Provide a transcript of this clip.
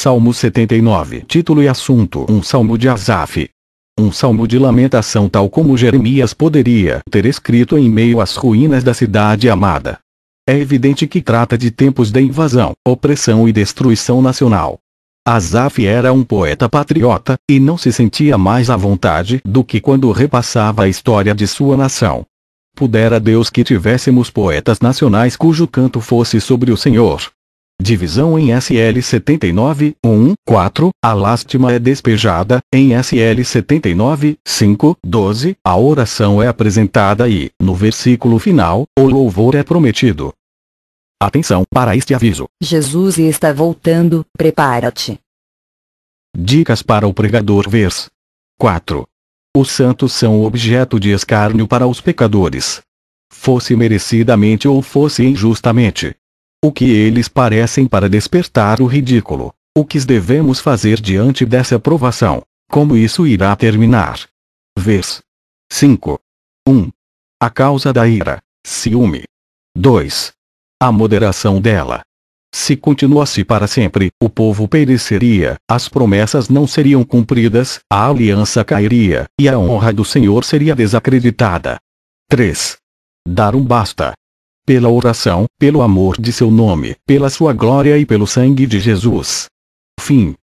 Salmo 79 Título e assunto Um Salmo de Asaf um salmo de lamentação tal como Jeremias poderia ter escrito em meio às ruínas da cidade amada. É evidente que trata de tempos de invasão, opressão e destruição nacional. Asaf era um poeta patriota, e não se sentia mais à vontade do que quando repassava a história de sua nação. Pudera Deus que tivéssemos poetas nacionais cujo canto fosse sobre o Senhor, Divisão em SL 79, 1, 4, a lástima é despejada, em SL 79, 5, 12, a oração é apresentada e, no versículo final, o louvor é prometido. Atenção para este aviso. Jesus está voltando, prepara-te. Dicas para o pregador vers. 4. Os santos são objeto de escárnio para os pecadores. Fosse merecidamente ou fosse injustamente o que eles parecem para despertar o ridículo. O que devemos fazer diante dessa provação? Como isso irá terminar? Vês. 5. 1. A causa da ira, ciúme. 2. A moderação dela. Se continuasse para sempre, o povo pereceria, as promessas não seriam cumpridas, a aliança cairia, e a honra do Senhor seria desacreditada. 3. Dar um basta pela oração, pelo amor de seu nome, pela sua glória e pelo sangue de Jesus. Fim.